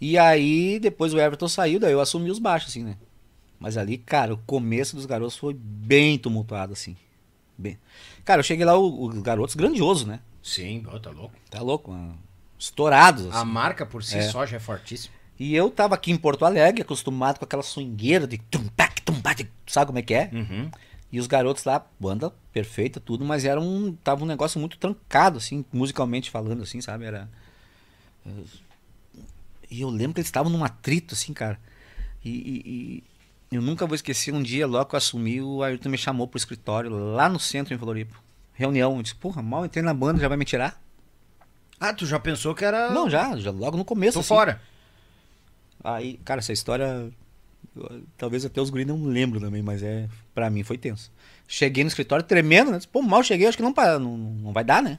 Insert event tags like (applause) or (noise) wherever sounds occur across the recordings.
E aí, depois o Everton saiu, daí eu assumi os baixos, assim, né? Mas ali, cara, o começo dos garotos foi bem tumultuado, assim. Bem... Cara, eu cheguei lá, os garotos grandiosos, né? Sim, tá louco. Tá louco, mano. Estourados. Assim. A marca por si é. só já é fortíssima. E eu tava aqui em Porto Alegre, acostumado com aquela swingueira de tum-tac, tum-tac, sabe como é que é? Uhum. E os garotos lá, banda perfeita, tudo, mas era um. Tava um negócio muito trancado, assim, musicalmente falando, assim, sabe? Era. E eu lembro que eles estavam num atrito, assim, cara. E, e, e, eu nunca vou esquecer, um dia, logo que eu assumi, o Ayrton me chamou pro escritório, lá no centro, em Floripa. Reunião, eu disse, porra, mal entrei na banda, já vai me tirar? Ah, tu já pensou que era... Não, já, já logo no começo, Tô assim. fora. Aí, cara, essa história, talvez até os guris não lembro também, mas é, para mim foi tenso. Cheguei no escritório tremendo, né? Pô, mal cheguei, acho que não, não, não vai dar, né?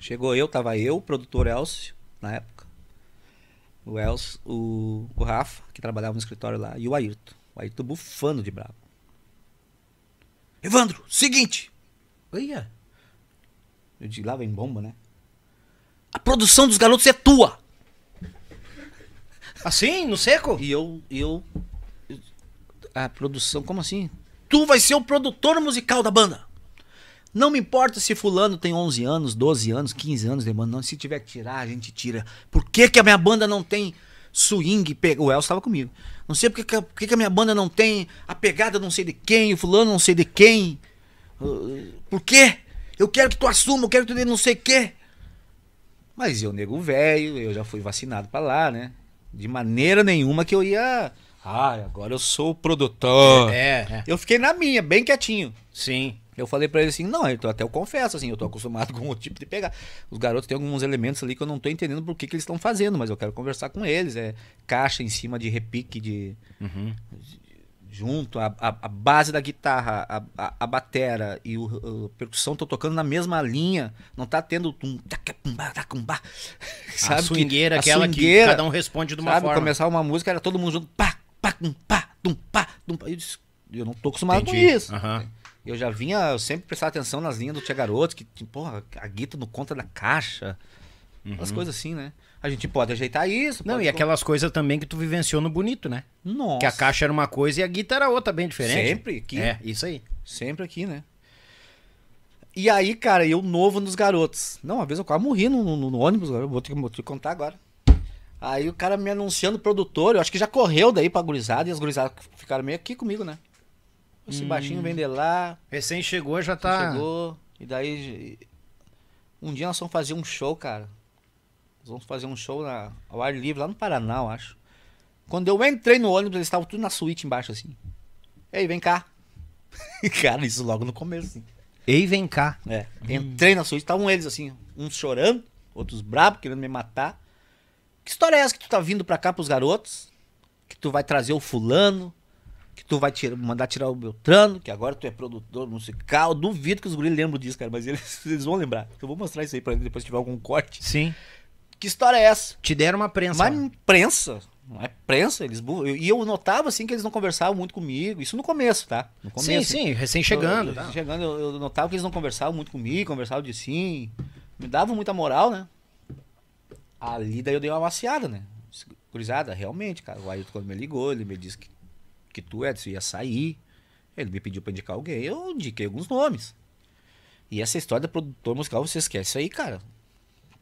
Chegou eu, tava eu, o produtor Elcio, na época o Elcio, o, o Rafa, que trabalhava no escritório lá, e o Ayrton. O Ayrton bufando de bravo. Evandro, seguinte. Olha. Eu digo, lá vem bomba, né? A produção dos garotos é tua. Assim, no seco? E eu, eu, eu. A produção, como assim? Tu vai ser o produtor musical da banda. Não me importa se fulano tem 11 anos, 12 anos, 15 anos, demanda, não. Se tiver que tirar, a gente tira. Por que, que a minha banda não tem swing? O Elcio estava comigo. Não sei por que, por que, que a minha banda não tem a pegada não sei de quem, o fulano não sei de quem. Uh, por quê? Eu quero que tu assuma, eu quero que tu dê não sei o quê. Mas eu, nego velho, eu já fui vacinado para lá, né? De maneira nenhuma que eu ia. Ah, agora eu sou o produtor. É, é, Eu fiquei na minha, bem quietinho. Sim. Eu falei para ele assim, não, eu até eu confesso, assim, eu tô acostumado (laughs) com o tipo de pegar. Os garotos têm alguns elementos ali que eu não tô entendendo por que, que eles estão fazendo, mas eu quero conversar com eles. É caixa em cima de repique de. Uhum. Junto, a, a, a, base da guitarra, a, a, a batera e o, a percussão estão tocando na mesma linha. Não tá tendo. Um... Sabe a swingueira, que, aquela swingueira, que cada um responde de uma sabe, forma. Começar uma música, era todo mundo junto. Pá, pá, dum, pá, dum, pá, dum, pá. Eu, disse, eu não tô acostumado Entendi. com isso. Uhum. Eu já vinha, eu sempre prestava atenção nas linhas do Tia Garoto, que, porra, a guita no conta é da caixa. Uhum. As coisas assim, né? A gente pode ajeitar isso. Não, e aquelas coisas também que tu vivenciou no bonito, né? Nossa. Que a caixa era uma coisa e a guita era outra, bem diferente. Sempre aqui. É, isso aí. Sempre aqui, né? E aí, cara, eu novo nos garotos. Não, uma vez eu quase morri no, no, no ônibus, eu vou ter vou te contar agora. Aí o cara me anunciando produtor, eu acho que já correu daí pra gurizada e as gurizadas ficaram meio aqui comigo, né? Esse hum. baixinho vem de hum. lá. Recém chegou, já tá. Chegou. E daí. Um dia nós vamos fazer um show, cara. Nós vamos fazer um show na, ao ar livre, lá no Paraná, eu acho. Quando eu entrei no ônibus, eles estavam tudo na suíte embaixo, assim. Ei, vem cá. (laughs) cara, isso logo no começo, assim. Ei, vem cá. É. Hum. Entrei na suíte, estavam eles assim, uns chorando, outros bravos querendo me matar. Que história é essa que tu tá vindo pra cá pros garotos? Que tu vai trazer o fulano? que tu vai tirar, mandar tirar o Beltrano, que agora tu é produtor musical. Duvido que os guris lembram disso, cara, mas (laughs) eles, eles vão lembrar. Eu vou mostrar isso aí pra eles depois se tiver algum corte. Sim. Que história é essa? Te deram uma prensa. Uma prensa? Não é prensa, eles E eu notava assim que eles não conversavam muito comigo. Isso no começo, tá? No começo, sim, sim, recém-chegando. Tá? recém Chegando, eu, eu, notava que eles não conversavam muito comigo, conversavam de sim. Me davam muita moral, né? Ali daí eu dei uma maciada, né? Cruzada, realmente, cara. O Ailton quando me ligou, ele me disse que que tu, Edson, ia sair. Ele me pediu para indicar alguém, eu indiquei alguns nomes. E essa história da produtor musical, você esquece aí, cara.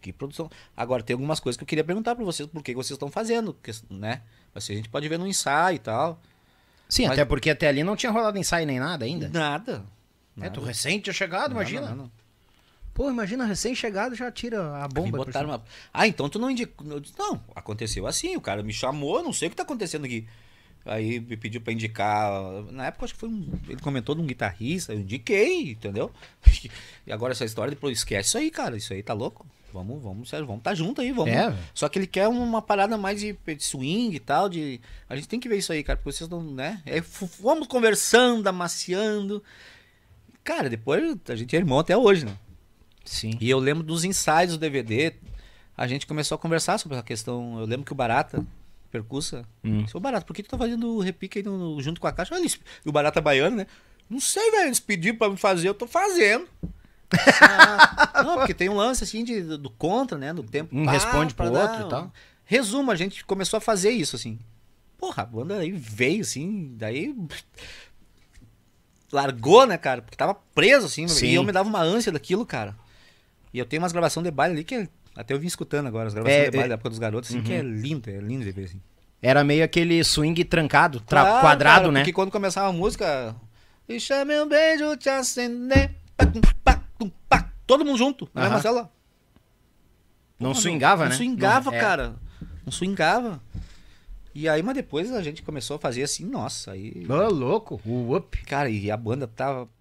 Que produção. Agora, tem algumas coisas que eu queria perguntar para vocês, por que vocês estão fazendo, né? Assim, a gente pode ver no ensaio e tal. Sim, mas... até porque até ali não tinha rolado ensaio nem nada ainda. Nada. nada. É, tu recente tinha chegado, imagina. Pô, imagina, recém-chegado já tira a bomba. Botaram uma... Ah, então tu não indicou. Não, aconteceu assim, o cara me chamou, não sei o que tá acontecendo aqui. Aí me pediu pra indicar. Na época acho que foi um. Ele comentou de um guitarrista, eu indiquei, entendeu? (laughs) E agora essa história, depois esquece isso aí, cara. Isso aí tá louco. Vamos, vamos, sério, vamos tá junto aí, vamos. É. Só que ele quer uma parada mais de, de, swing e tal, de. A gente tem que ver isso aí, cara, porque vocês não, né? É, fomos conversando, amaciando. Cara, depois a gente é irmão até hoje, né? Sim. E eu lembro dos ensaios do DVD, a gente começou a conversar sobre a questão. Eu lembro que o Barata, percussa. Hum. Seu é Barata, por que tu tá fazendo o repique aí no, no, junto com a caixa? Olha, o Barata baiano, né? Não sei, velho. Eles pediram pra me fazer, eu tô fazendo. Ah, (laughs) não, porque tem um lance assim de, do contra, né? No tempo. Um pá, responde pro outro e tal. Resumo, a gente começou a fazer isso, assim. Porra, a banda aí veio, assim, daí. Largou, né, cara? Porque tava preso, assim, Sim. e eu me dava uma ânsia daquilo, cara. E eu tenho umas gravações de baile ali que é até eu vim escutando agora as gravações é, da, é. da época dos garotos, assim, uhum. que é uhum. lindo, é lindo de ver, assim. Era meio aquele swing trancado, tra claro, quadrado, cara, né? Porque quando começava a música. E chame um beijo, te acender. Todo mundo junto, na né, uhum. Não swingava, não, né? Não swingava, não, é. cara. Não swingava. E aí, mas depois a gente começou a fazer assim, nossa, aí. Ô, louco, o up. Cara, e a banda tava